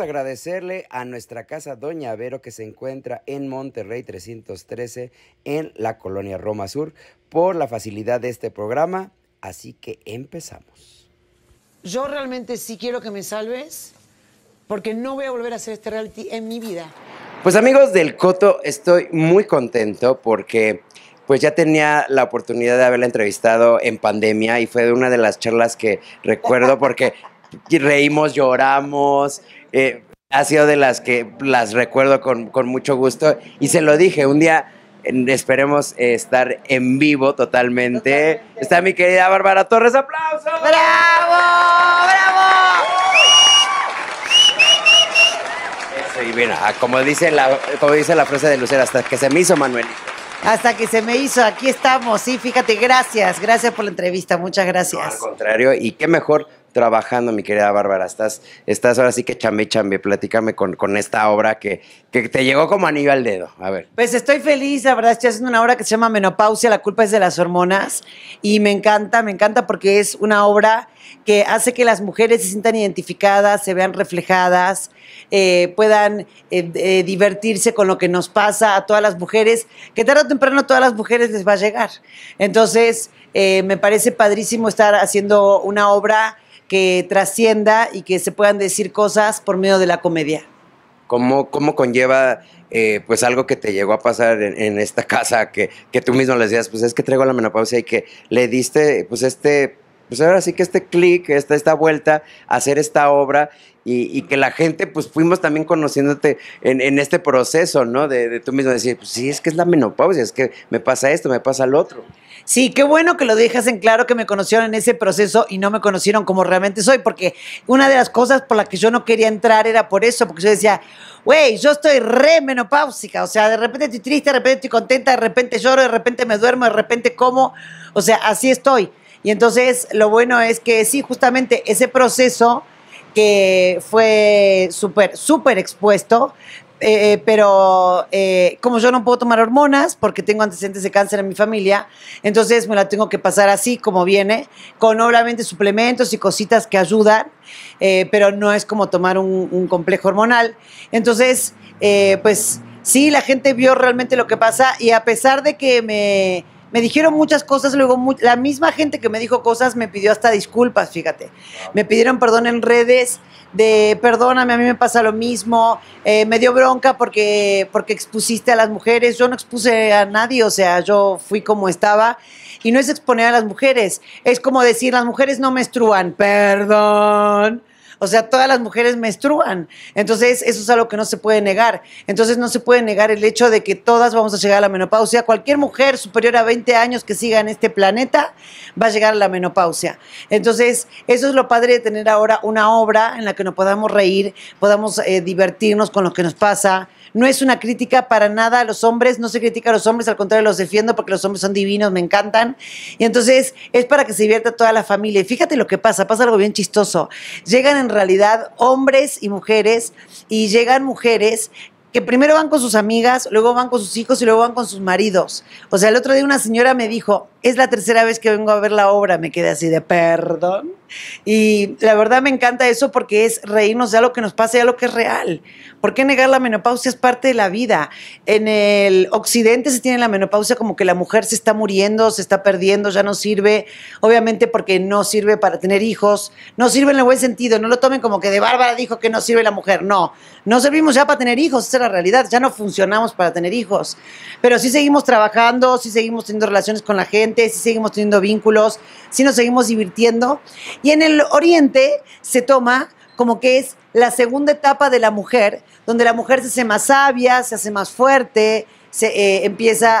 agradecerle a nuestra casa Doña Vero que se encuentra en Monterrey 313 en la colonia Roma Sur por la facilidad de este programa. Así que empezamos. Yo realmente sí quiero que me salves porque no voy a volver a hacer este reality en mi vida. Pues amigos del Coto, estoy muy contento porque pues ya tenía la oportunidad de haberla entrevistado en pandemia y fue de una de las charlas que recuerdo porque reímos, lloramos, eh, ha sido de las que las recuerdo con, mucho gusto. Y se lo dije, un día esperemos eh, estar en vivo totalmente. Está mi querida Bárbara Torres, aplauso. ¡Bravo! ¡Bravo! Eso, y mira, ah, como dice, la, dice la frase de Lucera, hasta que se me hizo Manuel Hasta que se me hizo, aquí estamos, sí, fíjate, gracias, gracias por la entrevista, muchas gracias. al contrario, y qué mejor trabajando, mi querida Bárbara? Estás, estás ahora sí que chambe, chambe. Platícame con, con esta obra que, te llegó como anillo al dedo. A ver. Pues estoy feliz, la verdad. Estoy haciendo una obra que se llama Menopausia, la culpa es de las hormonas. Y me encanta, me encanta porque es una obra que hace que las mujeres se sientan identificadas, se vean reflejadas, eh, puedan eh, eh, divertirse con lo que nos pasa a todas las mujeres, que tarde o temprano a todas las mujeres les va a llegar. Entonces, me parece padrísimo estar haciendo una obra que trascienda y que se puedan decir cosas por medio de la comedia. ¿Cómo, cómo conlleva eh, pues algo que te llegó a pasar en, esta casa, que, que, tú mismo le decías, pues es que traigo la menopausia y que le diste pues este pues ahora sí que este clic, esta, esta vuelta, hacer esta obra y, que la gente, pues fuimos también conociéndote en, este proceso, ¿no? De, de, tú mismo decir, pues sí, es que es la menopausia, es que me pasa esto, me pasa lo otro. Sí, qué bueno que lo dejas en claro que me conocieron en ese proceso y no me conocieron como realmente soy, porque una de las cosas por las que yo no quería entrar era por eso, porque yo decía, güey, yo estoy re menopáusica, o sea, de repente estoy triste, de repente estoy contenta, de repente lloro, de repente me duermo, de repente como, o sea, así estoy. Y entonces lo bueno es que sí, justamente ese proceso que fue súper, súper expuesto, eh, pero eh, como yo no puedo tomar hormonas porque tengo antecedentes de cáncer en mi familia, entonces me la tengo que pasar así como viene, con obviamente suplementos y cositas que ayudan, eh, pero no es como tomar un complejo hormonal. Entonces, pues sí, la gente vio realmente lo que pasa y a pesar de que me me dijeron muchas cosas, luego la misma gente que me dijo cosas me pidió hasta disculpas, fíjate. Me pidieron perdón en redes de perdóname, a mí me pasa lo mismo, eh, me dio bronca porque, porque expusiste a las mujeres, yo no expuse a nadie, o sea, yo fui como estaba. Y no es exponer a las mujeres, es como decir, las mujeres no menstruan, perdón. O sea, todas las mujeres menstruan. Entonces, eso es algo que no se puede negar. Entonces, no se puede negar el hecho de que todas vamos a llegar a la menopausia. Cualquier mujer superior a 20 años que siga en este planeta va a llegar a la menopausia. Entonces, eso es lo padre de tener ahora una obra en la que nos podamos reír, podamos eh, divertirnos con lo que nos pasa. No es una crítica para nada a los hombres, no se critica a los hombres, al contrario, los defiendo porque los hombres son divinos, me encantan. Y entonces es para que se divierta toda la familia. fíjate lo que pasa, pasa algo bien chistoso. Llegan en realidad hombres y mujeres y llegan mujeres que primero van con sus amigas, luego van con sus hijos y luego van con sus maridos. O sea, el otro día una señora me dijo, es la tercera vez que vengo a ver la obra, me quedé así de perdón. Y la verdad me encanta eso porque es reírnos de algo que nos pasa y algo que es real. ¿Por qué negar la menopausia? Es parte de la vida. En el occidente se tiene la menopausia como que la mujer se está muriendo, se está perdiendo, ya no sirve. Obviamente porque no sirve para tener hijos. No sirve en el buen sentido. No lo tomen como que de Bárbara dijo que no sirve la mujer. No, no servimos ya para tener hijos. Esa es la realidad. Ya no funcionamos para tener hijos. Pero sí seguimos trabajando, sí seguimos teniendo relaciones con la gente, sí seguimos teniendo vínculos, sí nos seguimos divirtiendo. Y en el Oriente se toma como que es la segunda etapa de la mujer, donde la mujer se hace más sabia, se hace más fuerte, se, eh, empieza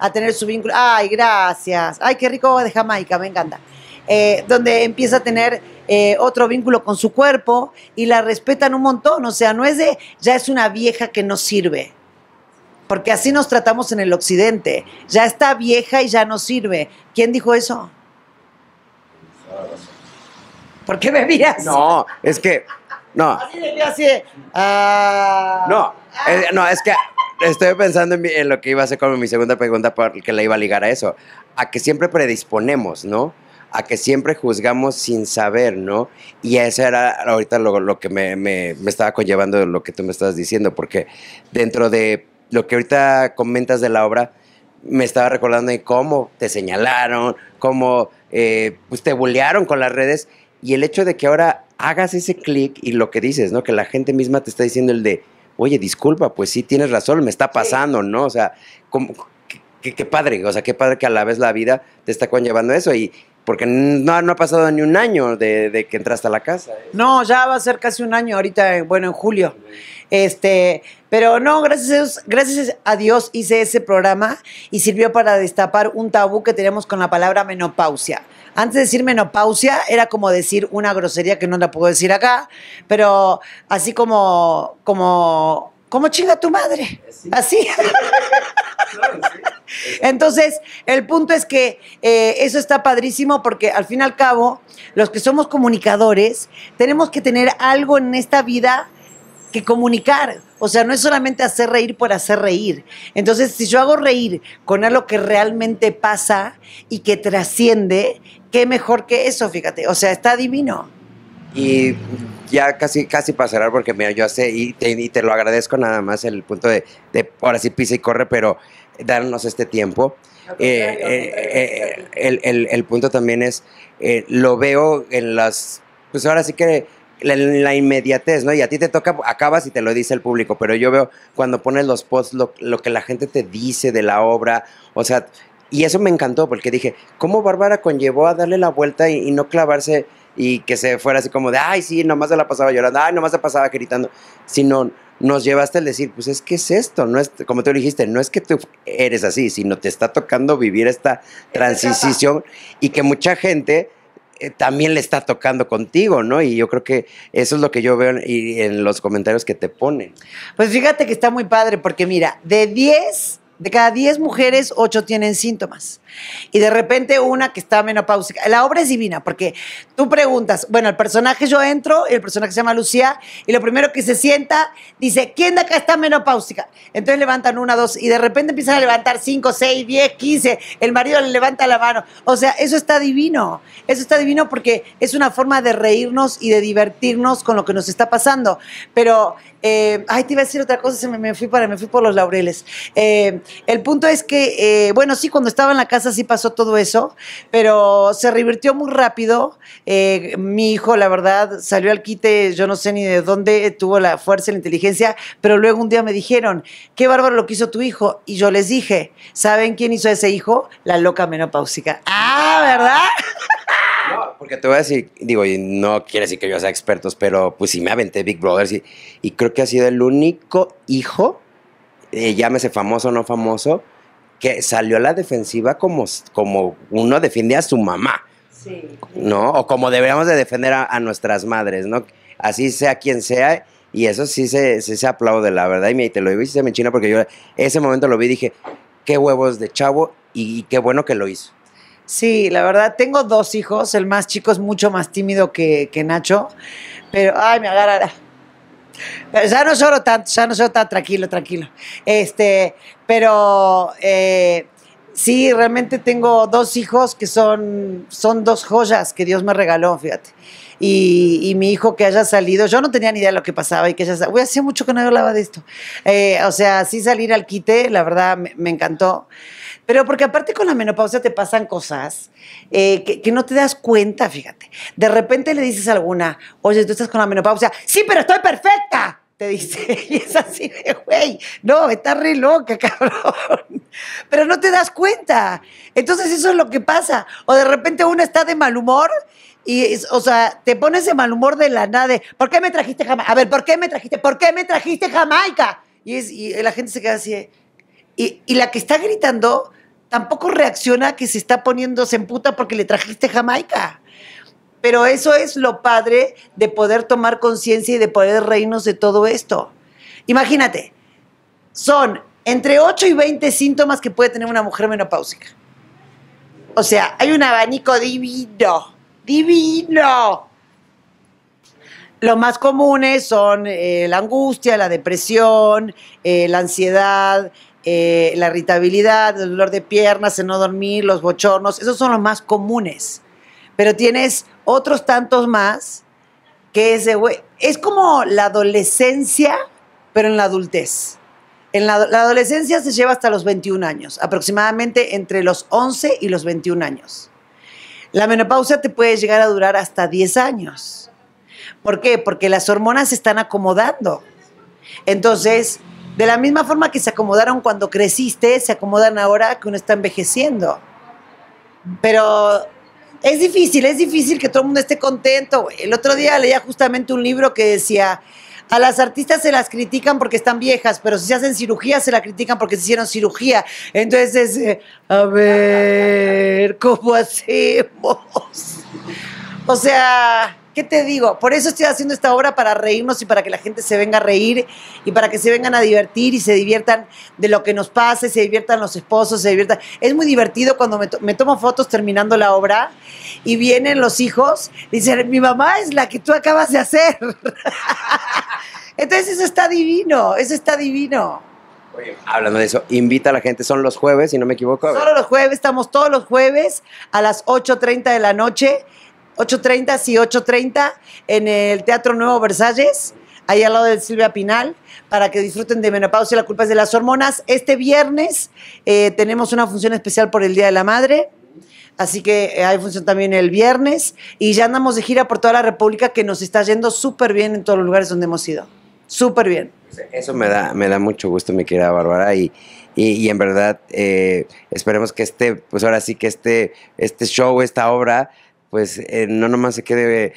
a, tener su vínculo. Ay, gracias. Ay, qué rico de Jamaica, me encanta. Eh, donde empieza a tener eh, otro vínculo con su cuerpo y la respetan un montón. O sea, no es de, ya es una vieja que no sirve. Porque así nos tratamos en el occidente. Ya está vieja y ya no sirve. ¿Quién dijo eso? ¿Por qué bebías? No, es que. No. Así así. Ah. no, es, eh, no, es que estoy pensando en, lo que iba a hacer con mi segunda pregunta, porque la iba a ligar a eso. A que siempre predisponemos, ¿no? A que siempre juzgamos sin saber, ¿no? Y eso era ahorita lo, que me, estaba conllevando de lo que tú me estabas diciendo, porque dentro de lo que ahorita comentas de la obra, me estaba recordando de cómo te señalaron, cómo eh, pues, te bullearon con las redes y el hecho de que ahora hagas ese clic y lo que dices, ¿no? Que la gente misma te está diciendo el de, oye, disculpa, pues sí, tienes razón, me está pasando, ¿no? O sea, qué, padre, o sea, qué padre que a la vez la vida te está conllevando eso y porque no, ha pasado ni un año de, que entraste a la casa. ¿eh? No, ya va a ser casi un año ahorita, eh, bueno, en julio. Este, pero no, gracias a, Dios, gracias a Dios hice ese programa y sirvió para destapar un tabú que tenemos con la palabra menopausia. Antes de decir menopausia era como decir una grosería que no la puedo decir acá, pero así como, como, como chinga tu madre. Así. Entonces, el punto es que eh, eso está padrísimo porque al fin y al cabo, los que somos comunicadores, tenemos que tener algo en esta vida que comunicar. O sea, no es solamente hacer reír por hacer reír. Entonces, si yo hago reír con algo que realmente pasa y que trasciende, qué mejor que eso, fíjate. O sea, está divino. Y ya casi, casi para porque mira, yo hace, y te, lo agradezco nada más el punto de, ahora sí pisa y corre, pero darnos este tiempo. Pues, eh, eh, eh, el, el, punto también es, lo veo en las, pues ahora sí que la, inmediatez, ¿no? Y a ti te toca, acabas y te lo dice el público, pero yo veo cuando pones los posts lo, que la gente te dice de la obra, o sea, y eso me encantó porque dije, ¿cómo Bárbara conllevó a darle la vuelta y, no clavarse y que se fuera así como de, ay, sí, nomás se la pasaba llorando, ay, nomás se pasaba gritando, sino nos llevaste al decir, pues es que es esto, no es, como tú dijiste, no es que tú eres así, sino te está tocando vivir esta transición y que mucha gente eh, también le está tocando contigo, ¿no? Y yo creo que eso es lo que yo veo en, y en los comentarios que te ponen. Pues fíjate que está muy padre, porque mira, de 10, de cada 10 mujeres, 8 tienen síntomas. Y de repente una que está menopáusica. La obra es divina porque tú preguntas, bueno, el personaje yo entro, el personaje se llama Lucía, y lo primero que se sienta dice, ¿quién de acá está menopáusica? Entonces levantan una, dos, y de repente empiezan a levantar cinco, seis, diez, quince. El marido le levanta la mano. O sea, eso está divino. Eso está divino porque es una forma de reírnos y de divertirnos con lo que nos está pasando. Pero eh, ay, te iba a decir otra cosa, se me, me fui para, me fui por los laureles. Eh, el punto es que, eh, bueno, sí, cuando estaba en la casa así pasó todo eso, pero se revirtió muy rápido. Eh, mi hijo, la verdad, salió al quite, yo no sé ni de dónde tuvo la fuerza y la inteligencia, pero luego un día me dijeron, qué bárbaro lo que hizo tu hijo. Y yo les dije, ¿saben quién hizo ese hijo? La loca menopáusica. Ah, ¿verdad? No, porque te voy a decir, digo, y no quiere decir que yo sea expertos, pero pues sí me aventé Big Brother y, creo que ha sido el único hijo, eh, llámese famoso o no famoso, que salió a la defensiva como, como uno defiende a su mamá. Sí. ¿No? O como deberíamos de defender a, nuestras madres, ¿no? Así sea quien sea. Y eso sí se, se aplaude, la verdad. Y, me, te lo digo y se me china porque yo ese momento lo vi y dije, qué huevos de chavo y qué bueno que lo hizo. Sí, la verdad, tengo dos hijos. El más chico es mucho más tímido que, que Nacho. Pero, ay, me agarra ya no lloro tanto, ya no lloro tan tranquilo, tranquilo. Este, pero eh, sí, realmente tengo dos hijos que son, son dos joyas que Dios me regaló, fíjate. Y, mi hijo que haya salido, yo no tenía ni idea de lo que pasaba y que haya salido, uy, mucho que no hablaba de esto. Eh, o sea, sí salir al quite, la verdad, me encantó. Pero porque aparte con la menopausia te pasan cosas eh, que, no te das cuenta, fíjate. De repente le dices a alguna, oye, tú estás con la menopausia, sí, pero estoy perfecta. Te dice, y es así de, güey, no, está re loca, cabrón. Pero no te das cuenta. Entonces eso es lo que pasa. O de repente uno está de mal humor y, o sea, te pones de mal humor de la nada ¿por qué me trajiste Jamaica? A ver, ¿por qué me trajiste? ¿Por me trajiste Jamaica? Y, y la gente se queda así, y, la que está gritando tampoco reacciona que se está poniéndose en puta porque le trajiste Jamaica. Pero eso es lo padre de poder tomar conciencia y de poder reírnos de todo esto. Imagínate, son entre 8 y 20 síntomas que puede tener una mujer menopáusica. O sea, hay un abanico divino, divino. Los más comunes son eh, la angustia, la depresión, eh, la ansiedad, eh, la irritabilidad, el dolor de piernas, el no dormir, los bochornos, esos son los más comunes. Pero tienes otros tantos más que ese Es como la adolescencia, pero en la adultez. En la, la, adolescencia se lleva hasta los 21 años, aproximadamente entre los 11 y los 21 años. La menopausia te puede llegar a durar hasta 10 años. ¿Por qué? Porque las hormonas se están acomodando. Entonces, de la misma forma que se acomodaron cuando creciste, se acomodan ahora que uno está envejeciendo. Pero es difícil, es difícil que todo el mundo esté contento. El otro día leía justamente un libro que decía, a las artistas se las critican porque están viejas, pero si se hacen cirugía se la critican porque se hicieron cirugía. Entonces, a ver, ¿cómo hacemos? O sea, ¿Qué te digo? Por eso estoy haciendo esta obra para reírnos y para que la gente se venga a reír y para que se vengan a divertir y se diviertan de lo que nos pasa, se diviertan los esposos, se diviertan. Es muy divertido cuando me, tomo fotos terminando la obra y vienen los hijos, dicen, mi mamá es la que tú acabas de hacer. Entonces eso está divino, eso está divino. hablando de eso, invita a la gente, son los jueves, si no me equivoco. Solo los jueves, estamos todos los jueves a las 8.30 de la noche 8.30, sí, 8.30 en el Teatro Nuevo Versalles, ahí al lado de Silvia Pinal, para que disfruten de Menopausia y la culpa es de las hormonas. Este viernes eh, tenemos una función especial por el Día de la Madre. Así que eh, hay función también el viernes y ya andamos de gira por toda la República que nos está yendo súper bien en todos los lugares donde hemos ido. Súper bien. Eso me da, me da mucho gusto, mi querida Bárbara. Y, y, en verdad eh, esperemos que este, pues ahora sí que este, este show, esta obra pues eh, no nomás se quede,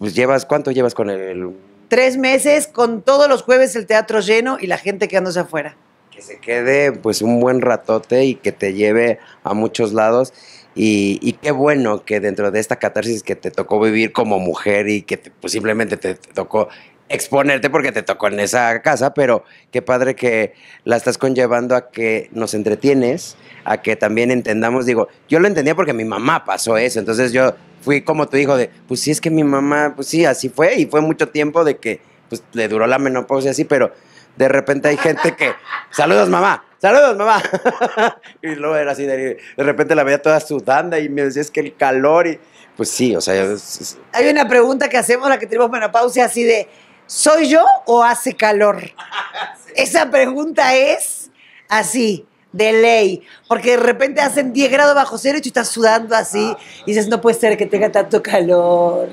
pues llevas, ¿cuánto llevas con el... Tres meses con todos los jueves el teatro lleno y la gente quedándose afuera. Que se quede pues un buen ratote y que te lleve a muchos lados. Y, qué bueno que dentro de esta catarsis que te tocó vivir como mujer y que te, pues simplemente te, tocó exponerte porque te tocó en esa casa, pero qué padre que la estás conllevando a que nos entretienes, a que también entendamos, digo, yo lo entendía porque mi mamá pasó eso, entonces yo fui como tu hijo de, pues sí, es que mi mamá, pues sí, así fue, y fue mucho tiempo de que, pues le duró la menopausia así, pero de repente hay gente que, saludos mamá, saludos mamá. y luego era así, de, repente la veía toda sudando y me decía, es que el calor y... Pues sí, o sea... Hay una pregunta que hacemos la que tenemos menopausia así de, ¿soy yo o hace calor? Esa pregunta es así de ley. Porque de repente hacen 10 grados bajo cero y tú estás sudando así y dices, no puede ser que tenga tanto calor.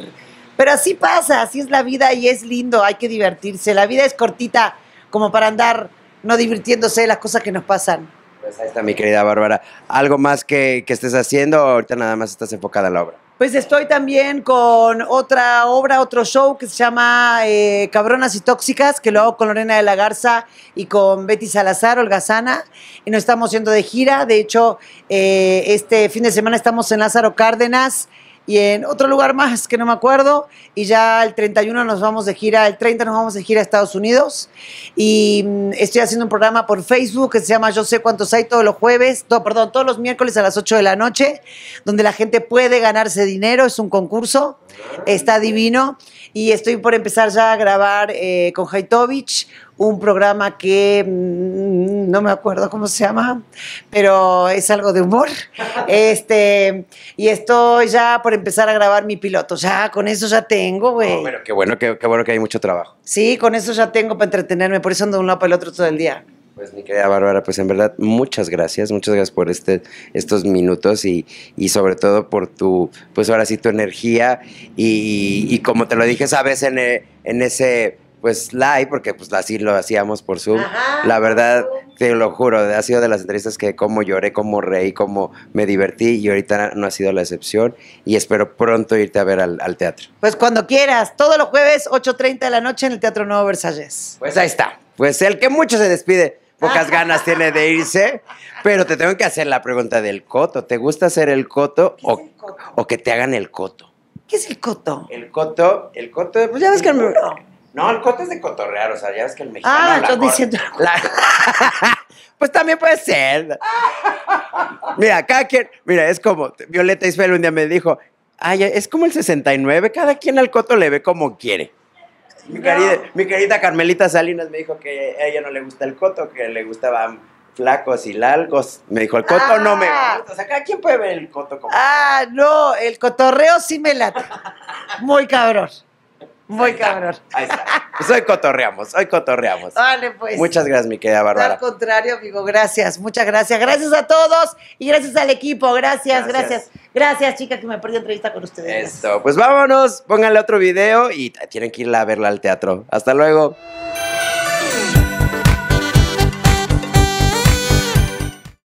Pero así pasa, así es la vida y es lindo, hay que divertirse. La vida es cortita como para andar no divirtiéndose de las cosas que nos pasan. Pues ahí está mi querida Bárbara. ¿Algo más que, que estés haciendo o ahorita nada más estás enfocada en la obra? Pues estoy también con otra obra, otro show que se llama eh, Cabronas y Tóxicas, que lo hago con Lorena de la Garza y con Betty Salazar, Holgazana. Y nos estamos yendo de gira. De hecho, eh, este fin de semana estamos en Lázaro Cárdenas y en otro lugar más que no me acuerdo. Y ya el 31 nos vamos de gira, el 30 nos vamos de gira a Estados Unidos. Y mm, estoy haciendo un programa por Facebook que se llama Yo sé cuántos hay todos los jueves, perdón, todos los miércoles a las 8 de la noche, donde la gente puede ganarse dinero, es un concurso. Está divino. Y estoy por empezar ya a grabar eh, con Haitovich un programa que mm, no me acuerdo cómo se llama, pero es algo de humor. Este, y estoy ya por empezar a grabar mi piloto. Ya, con eso ya tengo, güey. Oh, qué bueno, qué, bueno que hay mucho trabajo. Sí, con eso ya tengo para entretenerme. Por eso ando de un lado para el otro todo el día. Pues mi querida Bárbara, pues en verdad muchas gracias, muchas gracias por este, estos minutos y, sobre todo por tu, pues ahora sí tu energía y, como te lo dije sabes en, eh, en ese pues live, porque pues así lo hacíamos por Zoom, la verdad te lo juro, ha sido de las entrevistas que como lloré, como reí, como me divertí y ahorita no ha sido la excepción y espero pronto irte a ver al, al teatro. Pues cuando quieras, todos los jueves 8.30 de la noche en el Teatro Nuevo Versalles. Pues ahí está, pues el que mucho se despide pocas ganas tiene de irse. Pero te tengo que hacer la pregunta del coto. ¿Te gusta hacer el coto, o, que te hagan el coto? ¿Qué es el coto? El coto, el coto, pues ya ves que el No, el coto es de cotorrear, o sea, ya ves que el ah, mexicano. Ah, diciendo. pues también puede ser. mira, cada quien. Mira, es como. Violeta Isfel un día me dijo: Ay, es como el 69, cada quien al coto le ve como quiere. Mi, querida Carmelita Salinas me dijo que a ella no le gusta el coto, que le gustaban flacos y largos. Me dijo, el coto no me ah. gusta. ¿quién puede ver el coto como? Ah, no, el cotorreo sí me late. Muy cabrón. Muy cabrón. ahí está. Pues hoy cotorreamos, hoy cotorreamos. Vale, pues. Muchas gracias, mi querida Bárbara. Al contrario, amigo, gracias, muchas gracias. Gracias a todos y gracias al equipo. Gracias, gracias. Gracias, chica, que me perdí entrevista con ustedes. Esto, pues vámonos, pónganle otro video y tienen que ir a verla al teatro. Hasta luego.